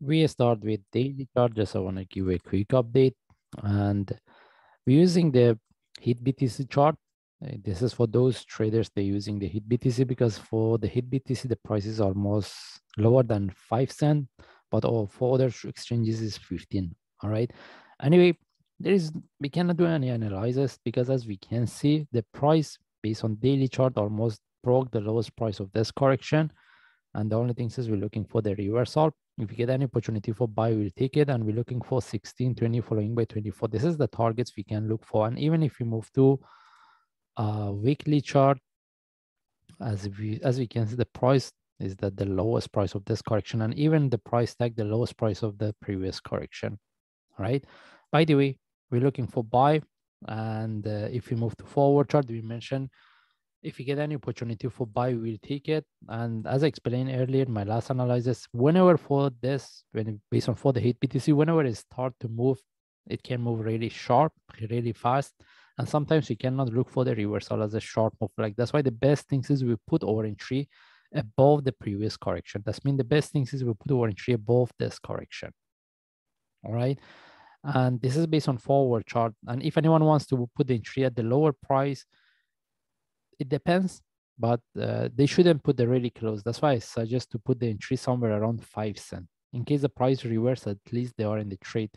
we start with daily chart. Just I want to give a quick update. And we're using the HIT BTC chart. Uh, this is for those traders, they're using the HIT BTC because for the HIT BTC, the price is almost lower than 5 cents, but for other exchanges is 15. All right. Anyway, there is we cannot do any analysis because as we can see, the price based on daily chart almost broke the lowest price of this correction. And the only thing is we're looking for the reversal if we get any opportunity for buy, we'll take it. And we're looking for 16, 20 following by 24. This is the targets we can look for. And even if we move to a weekly chart, as we as we can see, the price is that the lowest price of this correction and even the price tag, the lowest price of the previous correction, right? By the way, we're looking for buy. And uh, if we move to forward chart, we mentioned if you get any opportunity for buy, we'll take it. And as I explained earlier, my last analysis, whenever for this, when based on for the hit BTC, whenever it start to move, it can move really sharp, really fast. And sometimes you cannot look for the reversal as a sharp move. Like that's why the best things is we put orange tree above the previous correction. That's mean the best things is we put orange tree above this correction. All right. And this is based on forward chart. And if anyone wants to put the entry at the lower price, it depends, but uh, they shouldn't put the really close. That's why I suggest to put the entry somewhere around five cent. In case the price reverses, at least they are in the trade.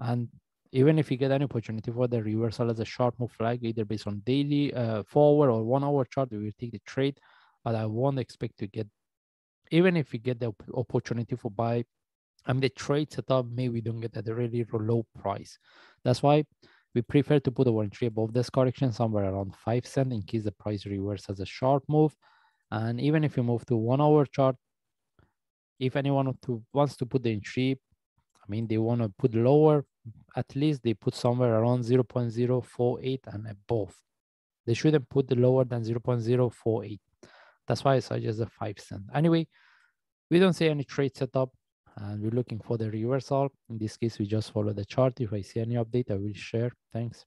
And even if you get an opportunity for the reversal as a short move flag, either based on daily uh, forward or one hour chart, we will take the trade. But I won't expect to get, even if we get the opportunity for buy, I mean, the trade setup, maybe we don't get at a really low price. That's why we prefer to put a entry above this correction somewhere around 5 cents in case the price reverses a short move. And even if you move to one hour chart, if anyone to, wants to put the entry, I mean, they want to put lower, at least they put somewhere around 0 0.048 and above. They shouldn't put lower than 0 0.048. That's why I suggest the 5 cent. Anyway, we don't see any trade setup and we're looking for the reversal. In this case, we just follow the chart. If I see any update, I will share. Thanks.